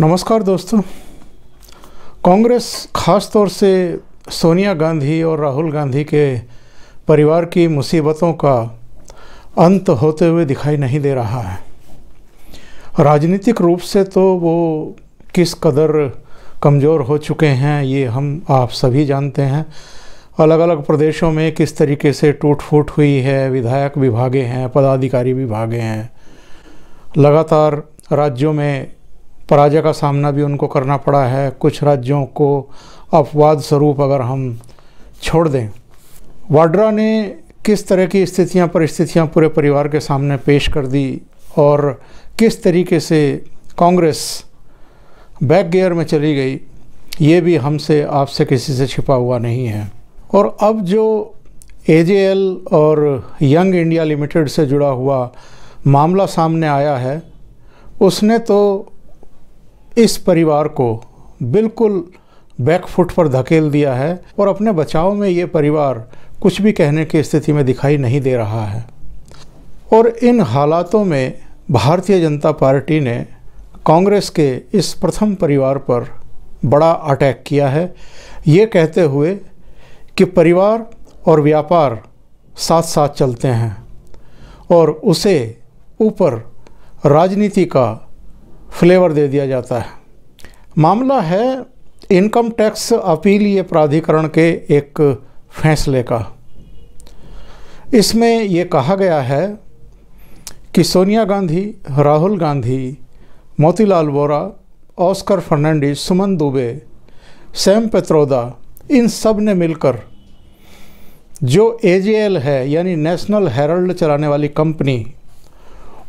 नमस्कार दोस्तों कांग्रेस खास तौर से सोनिया गांधी और राहुल गांधी के परिवार की मुसीबतों का अंत होते हुए दिखाई नहीं दे रहा है राजनीतिक रूप से तो वो किस कदर कमज़ोर हो चुके हैं ये हम आप सभी जानते हैं अलग अलग प्रदेशों में किस तरीके से टूट फूट हुई है विधायक विभागे हैं पदाधिकारी विभागे हैं लगातार राज्यों में पराजय का सामना भी उनको करना पड़ा है कुछ राज्यों को अपवाद स्वरूप अगर हम छोड़ दें वाड्रा ने किस तरह की स्थितियां परिस्थितियां पूरे परिवार के सामने पेश कर दी और किस तरीके से कांग्रेस बैक गेयर में चली गई ये भी हमसे आपसे किसी से छिपा हुआ नहीं है और अब जो ए और यंग इंडिया लिमिटेड से जुड़ा हुआ मामला सामने आया है उसने तो इस परिवार को बिल्कुल बैकफुट पर धकेल दिया है और अपने बचाव में ये परिवार कुछ भी कहने की स्थिति में दिखाई नहीं दे रहा है और इन हालातों में भारतीय जनता पार्टी ने कांग्रेस के इस प्रथम परिवार पर बड़ा अटैक किया है ये कहते हुए कि परिवार और व्यापार साथ साथ चलते हैं और उसे ऊपर राजनीति का फ्लेवर दे दिया जाता है मामला है इनकम टैक्स अपीलीय प्राधिकरण के एक फैसले का इसमें ये कहा गया है कि सोनिया गांधी राहुल गांधी मोतीलाल वोरा ऑस्कर फर्नांडिस सुमन दुबे सैम पेत्रोदा इन सब ने मिलकर जो ए है यानी नेशनल हेरल्ड चलाने वाली कंपनी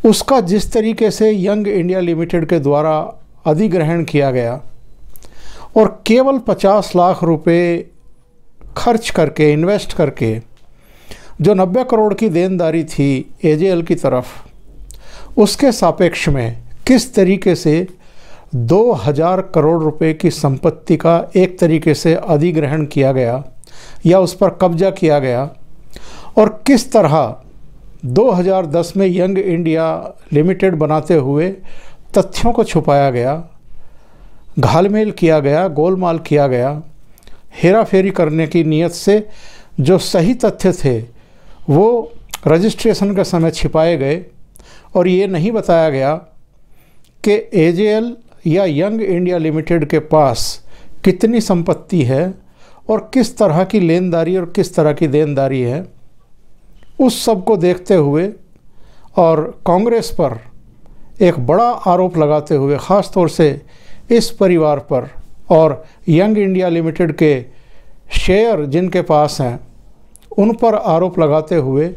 उसका जिस तरीके से यंग इंडिया लिमिटेड के द्वारा अधिग्रहण किया गया और केवल 50 लाख रुपए खर्च करके इन्वेस्ट करके जो 90 करोड़ की देनदारी थी एजेएल की तरफ उसके सापेक्ष में किस तरीके से 2000 करोड़ रुपए की संपत्ति का एक तरीके से अधिग्रहण किया गया या उस पर कब्जा किया गया और किस तरह 2010 में यंग इंडिया लिमिटेड बनाते हुए तथ्यों को छुपाया गया घालमेल किया गया गोलमाल किया गया हेरा फेरी करने की नीयत से जो सही तथ्य थे वो रजिस्ट्रेशन के समय छिपाए गए और ये नहीं बताया गया कि एजेएल या यंग इंडिया लिमिटेड के पास कितनी संपत्ति है और किस तरह की लेनदारी और किस तरह की देनदारी है उस सब को देखते हुए और कांग्रेस पर एक बड़ा आरोप लगाते हुए ख़ास तौर से इस परिवार पर और यंग इंडिया लिमिटेड के शेयर जिनके पास हैं उन पर आरोप लगाते हुए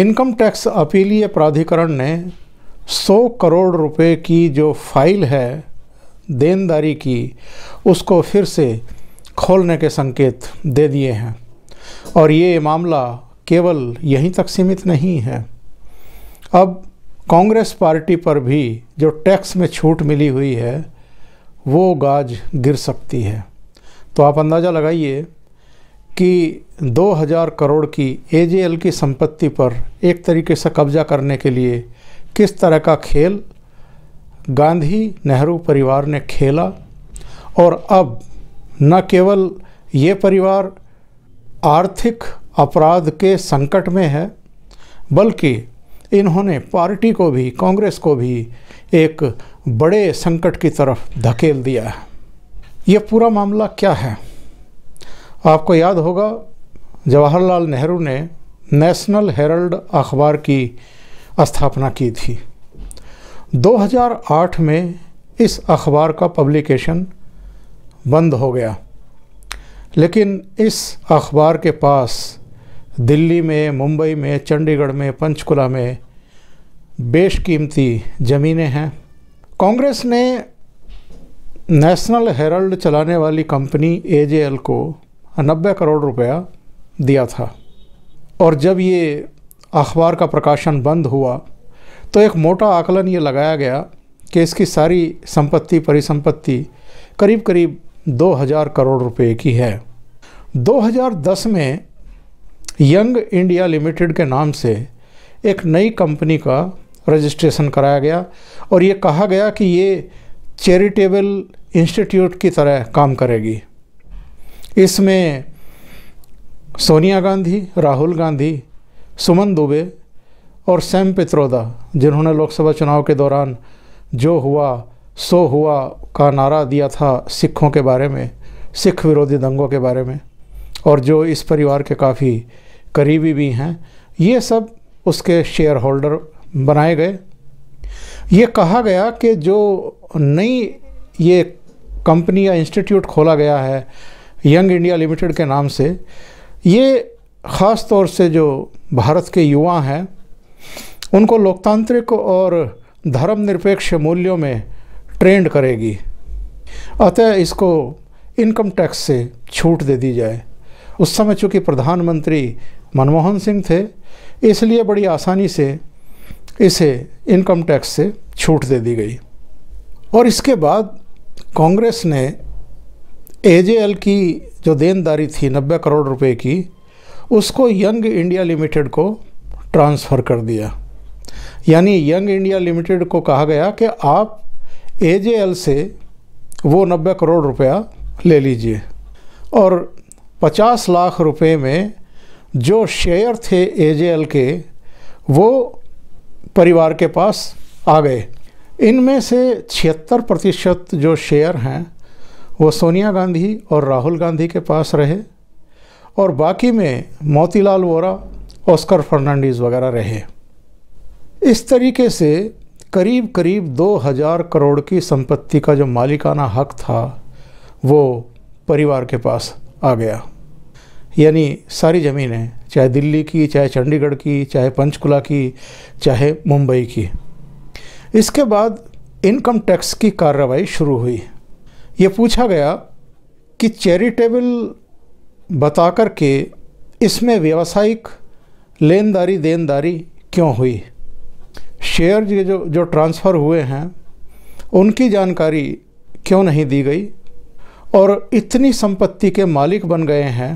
इनकम टैक्स अपीलीय प्राधिकरण ने 100 करोड़ रुपए की जो फाइल है देनदारी की उसको फिर से खोलने के संकेत दे दिए हैं और ये मामला केवल यहीं तक सीमित नहीं है अब कांग्रेस पार्टी पर भी जो टैक्स में छूट मिली हुई है वो गाज गिर सकती है तो आप अंदाज़ा लगाइए कि 2000 करोड़ की एजेएल की संपत्ति पर एक तरीके से कब्जा करने के लिए किस तरह का खेल गांधी नेहरू परिवार ने खेला और अब न केवल ये परिवार आर्थिक अपराध के संकट में है बल्कि इन्होंने पार्टी को भी कांग्रेस को भी एक बड़े संकट की तरफ धकेल दिया है ये पूरा मामला क्या है आपको याद होगा जवाहरलाल नेहरू ने नेशनल हेरल्ड अखबार की स्थापना की थी 2008 में इस अखबार का पब्लिकेशन बंद हो गया लेकिन इस अखबार के पास दिल्ली में मुंबई में चंडीगढ़ में पंचकुला में बेशकीमती ज़मीनें हैं कांग्रेस ने नेशनल हेरल्ड चलाने वाली कंपनी एजेएल को नब्बे करोड़ रुपया दिया था और जब ये अखबार का प्रकाशन बंद हुआ तो एक मोटा आकलन ये लगाया गया कि इसकी सारी संपत्ति परिसंपत्ति करीब करीब 2000 करोड़ रुपए की है 2010 में यंग इंडिया लिमिटेड के नाम से एक नई कंपनी का रजिस्ट्रेशन कराया गया और ये कहा गया कि ये चैरिटेबल इंस्टीट्यूट की तरह काम करेगी इसमें सोनिया गांधी राहुल गांधी सुमन दुबे और सैम पित्रोदा जिन्होंने लोकसभा चुनाव के दौरान जो हुआ सो हुआ का नारा दिया था सिखों के बारे में सिख विरोधी दंगों के बारे में और जो इस परिवार के काफ़ी करीबी भी हैं ये सब उसके शेयर होल्डर बनाए गए ये कहा गया कि जो नई ये कंपनी या इंस्टीट्यूट खोला गया है यंग इंडिया लिमिटेड के नाम से ये ख़ास तौर से जो भारत के युवा हैं उनको लोकतांत्रिक और धर्मनिरपेक्ष मूल्यों में ट्रेंड करेगी अतः इसको इनकम टैक्स से छूट दे दी जाए उस समय चूँकि प्रधानमंत्री मनमोहन सिंह थे इसलिए बड़ी आसानी से इसे इनकम टैक्स से छूट दे दी गई और इसके बाद कांग्रेस ने एजेएल की जो देनदारी थी नब्बे करोड़ रुपए की उसको यंग इंडिया लिमिटेड को ट्रांसफ़र कर दिया यानी यंग इंडिया लिमिटेड को कहा गया कि आप एजेएल से वो नब्बे करोड़ रुपया ले लीजिए और पचास लाख रुपए में जो शेयर थे एजेएल के वो परिवार के पास आ गए इनमें से छिहत्तर प्रतिशत जो शेयर हैं वो सोनिया गांधी और राहुल गांधी के पास रहे और बाकी में मोतीलाल वोरा ऑस्कर फर्नांडिस वगैरह रहे इस तरीके से करीब करीब 2000 करोड़ की संपत्ति का जो मालिकाना हक था वो परिवार के पास आ गया यानी सारी ज़मीनें चाहे दिल्ली की चाहे चंडीगढ़ की चाहे पंचकुला की चाहे मुंबई की इसके बाद इनकम टैक्स की कार्रवाई शुरू हुई ये पूछा गया कि चैरिटेबल बता कर के इसमें व्यावसायिक लेनदारी देनदारी क्यों हुई शेयर जो जो ट्रांसफ़र हुए हैं उनकी जानकारी क्यों नहीं दी गई और इतनी संपत्ति के मालिक बन गए हैं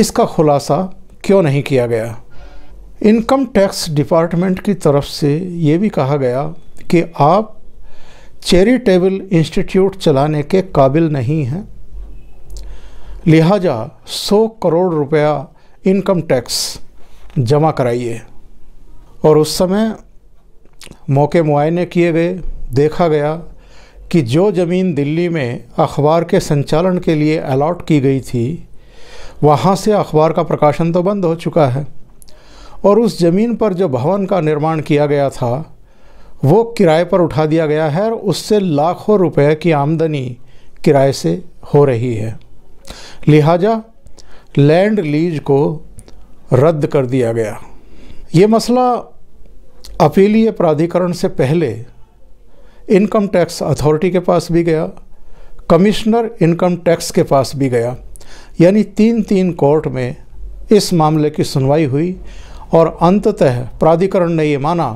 इसका खुलासा क्यों नहीं किया गया इनकम टैक्स डिपार्टमेंट की तरफ से ये भी कहा गया कि आप चैरिटेबल इंस्टीट्यूट चलाने के काबिल नहीं हैं लिहाजा 100 करोड़ रुपया इनकम टैक्स जमा कराइए और उस समय मौके मुआयने किए गए देखा गया कि जो ज़मीन दिल्ली में अखबार के संचालन के लिए अलाट की गई थी वहाँ से अखबार का प्रकाशन तो बंद हो चुका है और उस ज़मीन पर जो भवन का निर्माण किया गया था वो किराए पर उठा दिया गया है और उससे लाखों रुपए की आमदनी किराए से हो रही है लिहाजा लैंड लीज को रद्द कर दिया गया ये मसला अपीलीय प्राधिकरण से पहले इनकम टैक्स अथॉरिटी के पास भी गया कमिश्नर इनकम टैक्स के पास भी गया यानी तीन तीन कोर्ट में इस मामले की सुनवाई हुई और अंततः प्राधिकरण ने ये माना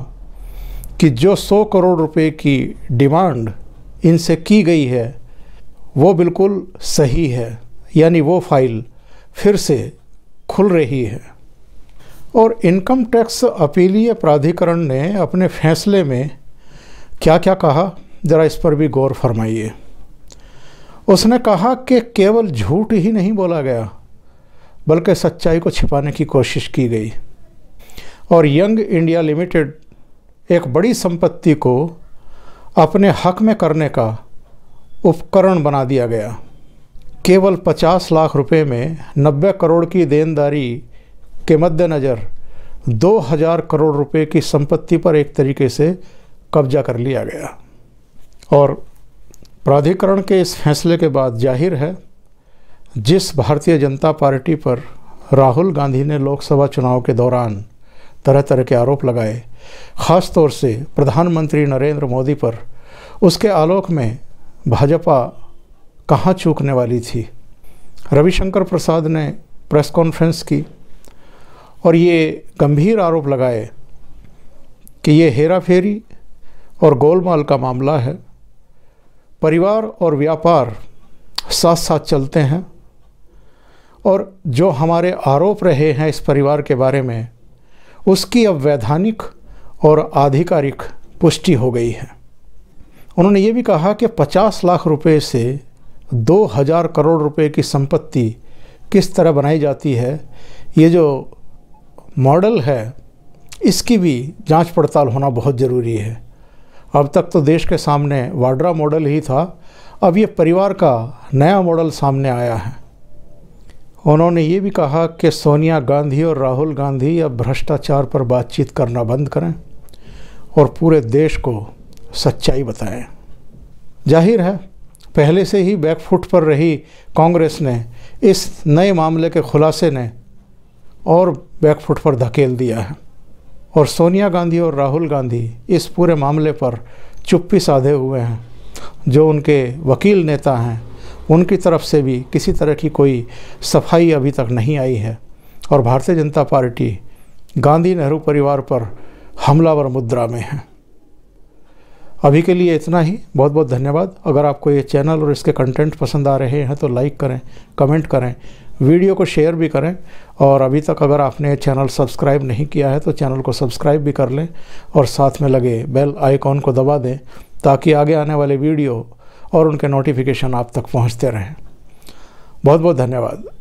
कि जो 100 करोड़ रुपए की डिमांड इनसे की गई है वो बिल्कुल सही है यानी वो फाइल फिर से खुल रही है और इनकम टैक्स अपीलीय प्राधिकरण ने अपने फैसले में क्या क्या कहा ज़रा इस पर भी गौर फरमाइए उसने कहा कि केवल झूठ ही नहीं बोला गया बल्कि सच्चाई को छिपाने की कोशिश की गई और यंग इंडिया लिमिटेड एक बड़ी संपत्ति को अपने हक में करने का उपकरण बना दिया गया केवल 50 लाख रुपए में 90 करोड़ की देनदारी के मद्देनज़र 2000 करोड़ रुपए की संपत्ति पर एक तरीके से कब्जा कर लिया गया और प्राधिकरण के इस फैसले के बाद जाहिर है जिस भारतीय जनता पार्टी पर राहुल गांधी ने लोकसभा चुनाव के दौरान तरह तरह के आरोप लगाए ख़ास तौर से प्रधानमंत्री नरेंद्र मोदी पर उसके आलोक में भाजपा कहाँ चूकने वाली थी रविशंकर प्रसाद ने प्रेस कॉन्फ्रेंस की और ये गंभीर आरोप लगाए कि ये हेरा फेरी और गोलमाल का मामला है परिवार और व्यापार साथ साथ चलते हैं और जो हमारे आरोप रहे हैं इस परिवार के बारे में उसकी अब वैधानिक और आधिकारिक पुष्टि हो गई है उन्होंने ये भी कहा कि 50 लाख रुपए से 2000 करोड़ रुपए की संपत्ति किस तरह बनाई जाती है ये जो मॉडल है इसकी भी जांच पड़ताल होना बहुत ज़रूरी है अब तक तो देश के सामने वाड्रा मॉडल ही था अब ये परिवार का नया मॉडल सामने आया है उन्होंने ये भी कहा कि सोनिया गांधी और राहुल गांधी अब भ्रष्टाचार पर बातचीत करना बंद करें और पूरे देश को सच्चाई बताएं जाहिर है पहले से ही बैकफुट पर रही कांग्रेस ने इस नए मामले के खुलासे ने और बैकफुट पर धकेल दिया है और सोनिया गांधी और राहुल गांधी इस पूरे मामले पर चुप्पी साधे हुए हैं जो उनके वकील नेता हैं उनकी तरफ से भी किसी तरह की कोई सफाई अभी तक नहीं आई है और भारतीय जनता पार्टी गांधी नेहरू परिवार पर हमलावर मुद्रा में है अभी के लिए इतना ही बहुत बहुत धन्यवाद अगर आपको ये चैनल और इसके कंटेंट पसंद आ रहे हैं तो लाइक करें कमेंट करें वीडियो को शेयर भी करें और अभी तक अगर आपने चैनल सब्सक्राइब नहीं किया है तो चैनल को सब्सक्राइब भी कर लें और साथ में लगे बेल आइकॉन को दबा दें ताकि आगे आने वाले वीडियो और उनके नोटिफिकेशन आप तक पहुंचते रहें बहुत बहुत धन्यवाद